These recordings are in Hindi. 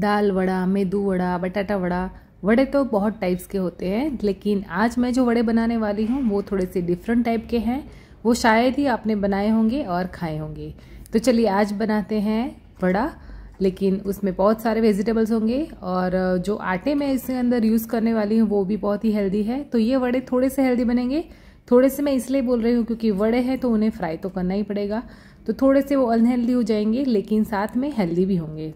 दाल वड़ा मेदू वड़ा बटाटा वड़ा वड़े तो बहुत टाइप्स के होते हैं लेकिन आज मैं जो वड़े बनाने वाली हूँ वो थोड़े से डिफरेंट टाइप के हैं वो शायद ही आपने बनाए होंगे और खाए होंगे तो चलिए आज बनाते हैं वड़ा लेकिन उसमें बहुत सारे वेजिटेबल्स होंगे और जो आटे मैं इसके अंदर यूज़ करने वाली हूँ वो भी बहुत ही हेल्दी है तो ये वड़े थोड़े से हेल्दी बनेंगे थोड़े से मैं इसलिए बोल रही हूँ क्योंकि वड़े हैं तो उन्हें फ्राई तो करना ही पड़ेगा तो थोड़े से वो अनहेल्दी हो जाएंगे लेकिन साथ में हेल्दी भी होंगे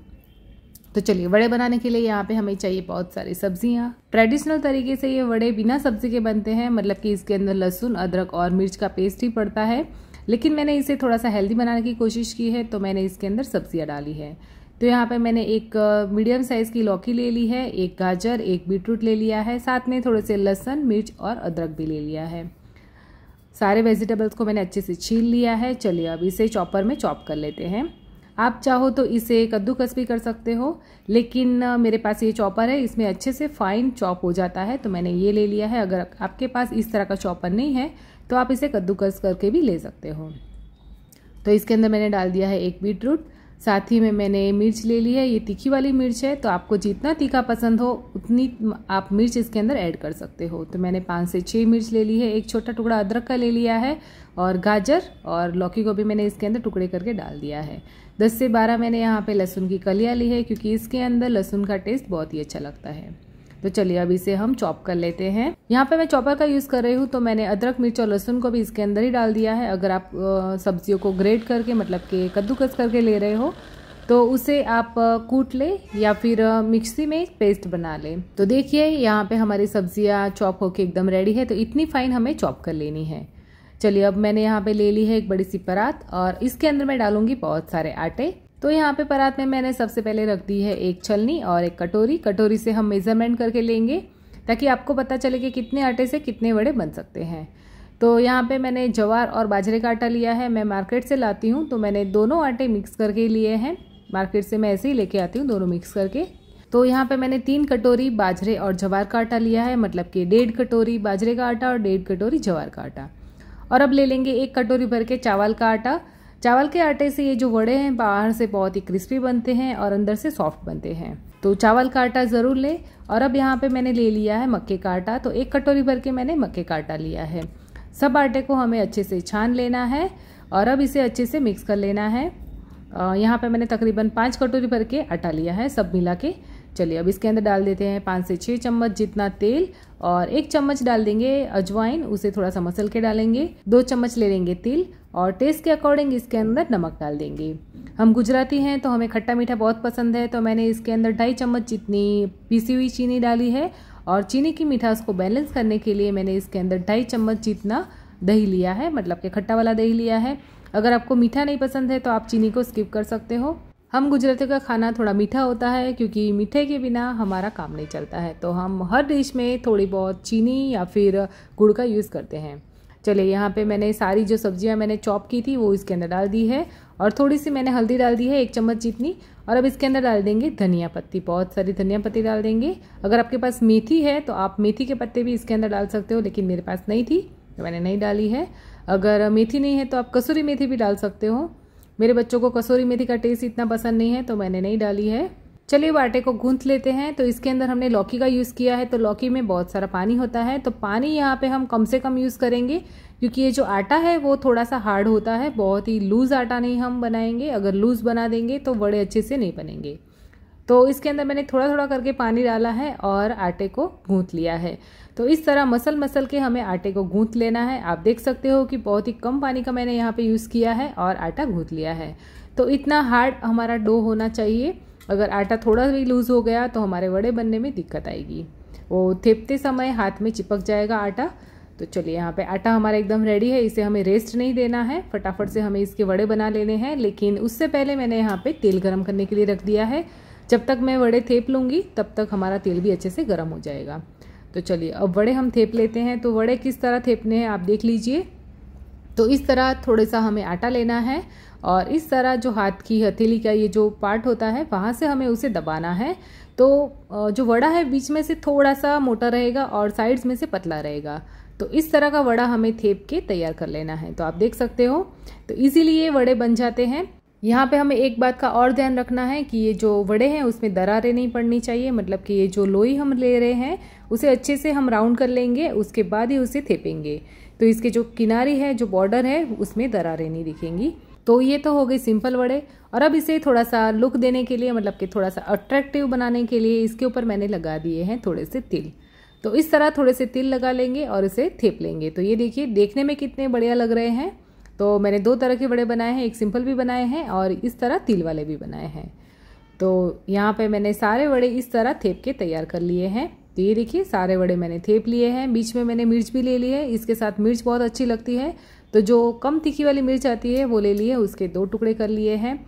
तो चलिए वड़े बनाने के लिए यहाँ पे हमें चाहिए बहुत सारी सब्जियाँ ट्रेडिशनल तरीके से ये वड़े बिना सब्जी के बनते हैं मतलब कि इसके अंदर लहसुन अदरक और मिर्च का पेस्ट ही पड़ता है लेकिन मैंने इसे थोड़ा सा हेल्दी बनाने की कोशिश की है तो मैंने इसके अंदर सब्जियाँ डाली है तो यहाँ पे मैंने एक मीडियम साइज़ की लौकी ले ली है एक गाजर एक बीटरूट ले लिया है साथ में थोड़े से लहसुन मिर्च और अदरक भी ले लिया है सारे वेजिटेबल्स को मैंने अच्छे से छील लिया है चलिए अब इसे चॉपर में चॉप कर लेते हैं आप चाहो तो इसे कद्दूकस भी कर सकते हो लेकिन मेरे पास ये चॉपर है इसमें अच्छे से फाइन चॉप हो जाता है तो मैंने ये ले लिया है अगर आपके पास इस तरह का चॉपर नहीं है तो आप इसे कद्दूकस करके भी ले सकते हो तो इसके अंदर मैंने डाल दिया है एक बीट रूट साथ ही में मैंने मिर्च ले ली है ये तीखी वाली मिर्च है तो आपको जितना तीखा पसंद हो उतनी आप मिर्च इसके अंदर ऐड कर सकते हो तो मैंने पाँच से छः मिर्च ले ली है एक छोटा टुकड़ा अदरक का ले लिया है और गाजर और लौकी को भी मैंने इसके अंदर टुकड़े करके डाल दिया है दस से बारह मैंने यहाँ पर लहसुन की कलियाँ ली है क्योंकि इसके अंदर लहसुन का टेस्ट बहुत ही अच्छा लगता है तो चलिए अब इसे हम चॉप कर लेते हैं यहाँ पे मैं चॉपर का यूज़ कर रही हूँ तो मैंने अदरक मिर्च और लहसुन को भी इसके अंदर ही डाल दिया है अगर आप सब्जियों को ग्रेट करके मतलब कि कद्दूकस करके ले रहे हो तो उसे आप कूट ले या फिर मिक्सी में पेस्ट बना ले तो देखिए यहाँ पे हमारी सब्जियाँ चॉप होके एकदम रेडी है तो इतनी फाइन हमें चॉप कर लेनी है चलिए अब मैंने यहाँ पे ले ली है एक बड़ी सी परात और इसके अंदर मैं डालूंगी बहुत सारे आटे तो यहाँ पे परात में मैंने सबसे पहले रख दी है एक छलनी और एक कटोरी कटोरी से हम मेज़रमेंट करके लेंगे ताकि आपको पता चले कि कितने आटे से कितने वड़े बन सकते हैं तो यहाँ पे मैंने जवार और बाजरे का आटा लिया है मैं मार्केट से लाती हूँ तो मैंने दोनों आटे मिक्स करके लिए हैं मार्केट से मैं ऐसे ही लेके आती हूँ दोनों मिक्स करके तो यहाँ पे मैंने तीन कटोरी बाजरे और जवार का आटा लिया है मतलब कि डेढ़ कटोरी बाजरे का आटा और डेढ़ कटोरी जवार का आटा और अब ले लेंगे एक कटोरी भर के चावल का आटा चावल के आटे से ये जो वड़े हैं बाहर से बहुत ही क्रिस्पी बनते हैं और अंदर से सॉफ्ट बनते हैं तो चावल का आटा ज़रूर लें और अब यहाँ पे मैंने ले लिया है मक्के का आटा तो एक कटोरी भर के मैंने मक्के का आटा लिया है सब आटे को हमें अच्छे से छान लेना है और अब इसे अच्छे से मिक्स कर लेना है यहाँ पे मैंने तकरीबन पाँच कटोरी भर के आटा लिया है सब मिला के चलिए अब इसके अंदर डाल देते हैं पाँच से छः चम्मच जितना तेल और एक चम्मच डाल देंगे अजवाइन उसे थोड़ा सा मसल के डालेंगे दो चम्मच ले लेंगे तिल और टेस्ट के अकॉर्डिंग इसके अंदर नमक डाल देंगे हम गुजराती हैं तो हमें खट्टा मीठा बहुत पसंद है तो मैंने इसके अंदर ढाई चम्मच जितनी पीसी हुई चीनी डाली है और चीनी की मिठास को बैलेंस करने के लिए मैंने इसके अंदर ढाई चम्मच जितना दही लिया है मतलब कि खट्टा वाला दही लिया है अगर आपको मीठा नहीं पसंद है तो आप चीनी को स्किप कर सकते हो हम गुजराती का खाना थोड़ा मीठा होता है क्योंकि मीठे के बिना हमारा काम नहीं चलता है तो हम हर डिश में थोड़ी बहुत चीनी या फिर गुड़ का यूज़ करते हैं चले यहाँ पे मैंने सारी जो सब्जियाँ मैंने चॉप की थी वो इसके अंदर डाल दी है और थोड़ी सी मैंने हल्दी डाल दी है एक चम्मच जितनी और अब इसके अंदर डाल देंगे धनिया पत्ती बहुत सारी धनिया पत्ती डाल देंगे अगर आपके पास मेथी है तो आप मेथी के पत्ते भी इसके अंदर डाल सकते हो लेकिन मेरे पास नहीं थी तो मैंने नहीं डाली है अगर मेथी नहीं है तो आप कसूरी मेथी भी डाल सकते हो मेरे बच्चों को कसूरी मेथी का टेस्ट इतना पसंद नहीं है तो मैंने नहीं डाली है चलिए वो आटे को गूंथ लेते हैं तो इसके अंदर हमने लौकी का यूज़ किया है तो लौकी में बहुत सारा पानी होता है तो पानी यहाँ पे हम कम से कम यूज़ करेंगे क्योंकि ये जो आटा है वो थोड़ा सा हार्ड होता है बहुत ही लूज़ आटा नहीं हम बनाएंगे अगर लूज़ बना देंगे तो बड़े अच्छे से नहीं बनेंगे तो इसके अंदर मैंने थोड़ा थोड़ा करके पानी डाला है और आटे को गूँथ लिया है तो इस तरह मसल मसल के हमें आटे को गूंथ लेना है आप देख सकते हो कि बहुत ही कम पानी का मैंने यहाँ पर यूज़ किया है और आटा गूँथ लिया है तो इतना हार्ड हमारा डो होना चाहिए अगर आटा थोड़ा भी लूज़ हो गया तो हमारे वड़े बनने में दिक्कत आएगी वो थेपते समय हाथ में चिपक जाएगा आटा तो चलिए यहाँ पे आटा हमारा एकदम रेडी है इसे हमें रेस्ट नहीं देना है फटाफट से हमें इसके वड़े बना लेने हैं लेकिन उससे पहले मैंने यहाँ पे तेल गरम करने के लिए रख दिया है जब तक मैं वड़े थेप लूँगी तब तक हमारा तेल भी अच्छे से गर्म हो जाएगा तो चलिए अब वड़े हम थेप लेते हैं तो वड़े किस तरह थेपने हैं आप देख लीजिए तो इस तरह थोड़ा सा हमें आटा लेना है और इस तरह जो हाथ की हथेली का ये जो पार्ट होता है वहाँ से हमें उसे दबाना है तो जो वड़ा है बीच में से थोड़ा सा मोटा रहेगा और साइड्स में से पतला रहेगा तो इस तरह का वड़ा हमें थेप के तैयार कर लेना है तो आप देख सकते हो तो इजीली ये वड़े बन जाते हैं यहाँ पे हमें एक बात का और ध्यान रखना है कि ये जो वड़े हैं उसमें दरारें नहीं पड़नी चाहिए मतलब कि ये जो लोई हम ले रहे हैं उसे अच्छे से हम राउंड कर लेंगे उसके बाद ही उसे थेपेंगे तो इसके जो किनारे है जो बॉर्डर है उसमें दरारें नहीं दिखेंगी तो ये तो हो गई सिंपल वड़े और अब इसे थोड़ा सा लुक देने के लिए मतलब कि थोड़ा सा अट्रैक्टिव बनाने के लिए इसके ऊपर मैंने लगा दिए हैं थोड़े से तिल तो इस तरह थोड़े से तिल लगा लेंगे और इसे थेप लेंगे तो ये देखिए देखने में कितने बढ़िया लग रहे हैं तो मैंने दो तरह के बड़े बनाए हैं एक सिंपल भी बनाए हैं और इस तरह तिल वाले भी बनाए हैं तो यहाँ पर मैंने सारे बड़े इस तरह थेप के तैयार कर लिए हैं तो ये देखिए सारे वड़े मैंने थेप लिए हैं बीच में मैंने मिर्च भी ले ली है इसके साथ मिर्च बहुत अच्छी लगती है तो जो कम तीखी वाली मिर्च आती है वो ले लिए उसके दो टुकड़े कर लिए हैं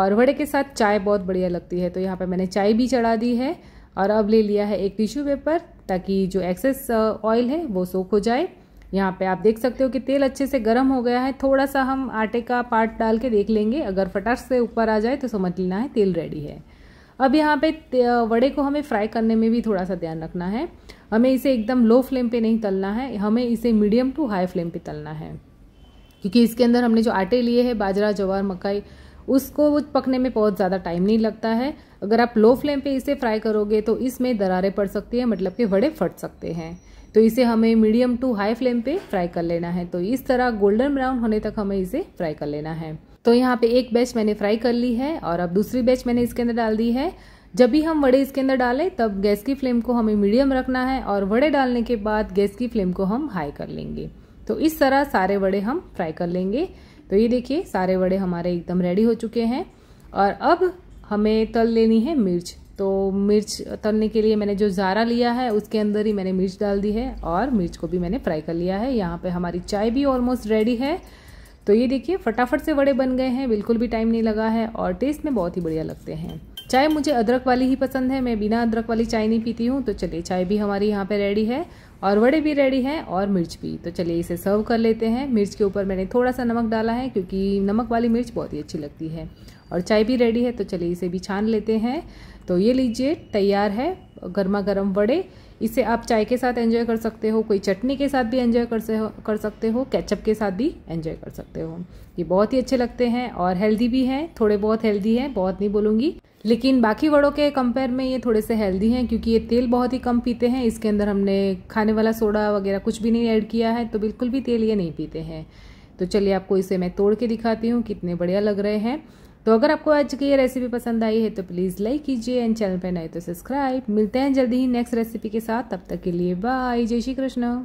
और वड़े के साथ चाय बहुत बढ़िया लगती है तो यहाँ पर मैंने चाय भी चढ़ा दी है और अब ले लिया है एक टिश्यू पेपर ताकि जो एक्सेस ऑयल है वो सोख हो जाए यहाँ पे आप देख सकते हो कि तेल अच्छे से गर्म हो गया है थोड़ा सा हम आटे का पार्ट डाल के देख लेंगे अगर फटाक से ऊपर आ जाए तो समझ लेना है तेल रेडी है अब यहाँ पे वड़े को हमें फ्राई करने में भी थोड़ा सा ध्यान रखना है हमें इसे एकदम लो फ्लेम पे नहीं तलना है हमें इसे मीडियम टू हाई फ्लेम पे तलना है क्योंकि इसके अंदर हमने जो आटे लिए हैं बाजरा जवार मकाई उसको पकने में बहुत ज़्यादा टाइम नहीं लगता है अगर आप लो फ्लेम पे इसे फ्राई करोगे तो इसमें दरारें पड़ सकती है मतलब कि वड़े फट सकते हैं तो इसे हमें मीडियम टू हाई फ्लेम पे फ्राई कर लेना है तो इस तरह गोल्डन ब्राउन होने तक हमें इसे फ्राई कर लेना है तो यहाँ पे एक बैच मैंने फ्राई कर ली है और अब दूसरी बैच मैंने इसके अंदर डाल दी है जब भी हम वड़े इसके अंदर डालें तब गैस की फ्लेम को हमें मीडियम रखना है और वड़े डालने के बाद गैस की फ्लेम को हम हाई कर लेंगे तो इस तरह सारे वड़े हम फ्राई कर लेंगे तो ये देखिए सारे वड़े हमारे एकदम रेडी हो चुके हैं और अब हमें तल लेनी है मिर्च तो मिर्च तलने के लिए मैंने जो ज़ारा लिया है उसके अंदर ही मैंने मिर्च डाल दी है और मिर्च को भी मैंने फ्राई कर लिया है यहाँ पे हमारी चाय भी ऑलमोस्ट रेडी है तो ये देखिए फटाफट से वड़े बन गए हैं बिल्कुल भी टाइम नहीं लगा है और टेस्ट में बहुत ही बढ़िया लगते हैं चाय मुझे अदरक वाली ही पसंद है मैं बिना अदरक वाली चाय नहीं पीती हूँ तो चलिए चाय भी हमारी यहाँ पे रेडी है और वड़े भी रेडी हैं और मिर्च भी तो चलिए इसे सर्व कर लेते हैं मिर्च के ऊपर मैंने थोड़ा सा नमक डाला है क्योंकि नमक वाली मिर्च बहुत ही अच्छी लगती है और चाय भी रेडी है तो चलिए इसे भी छान लेते हैं तो ये लीजिए तैयार है गर्मा गर्म वड़े इसे आप चाय के साथ एंजॉय कर सकते हो कोई चटनी के साथ भी एंजॉय कर से कर सकते हो कैचअप के साथ भी एंजॉय कर सकते हो ये बहुत ही अच्छे लगते हैं और हेल्दी भी हैं थोड़े बहुत हेल्दी हैं बहुत नहीं बोलूँगी लेकिन बाकी वड़ों के कंपेयर में ये थोड़े से हेल्दी हैं क्योंकि ये तेल बहुत ही कम पीते हैं इसके अंदर हमने खाने वाला सोडा वगैरह कुछ भी नहीं ऐड किया है तो बिल्कुल भी तेल ये नहीं पीते हैं तो चलिए आपको इसे मैं तोड़ के दिखाती हूँ कितने बढ़िया लग रहे हैं तो अगर आपको आज की ये रेसिपी पसंद आई है तो प्लीज़ लाइक कीजिए एंड चैनल पर नए तो सब्सक्राइब मिलते हैं जल्दी ही नेक्स्ट रेसिपी के साथ तब तक के लिए बाय जय श्री कृष्ण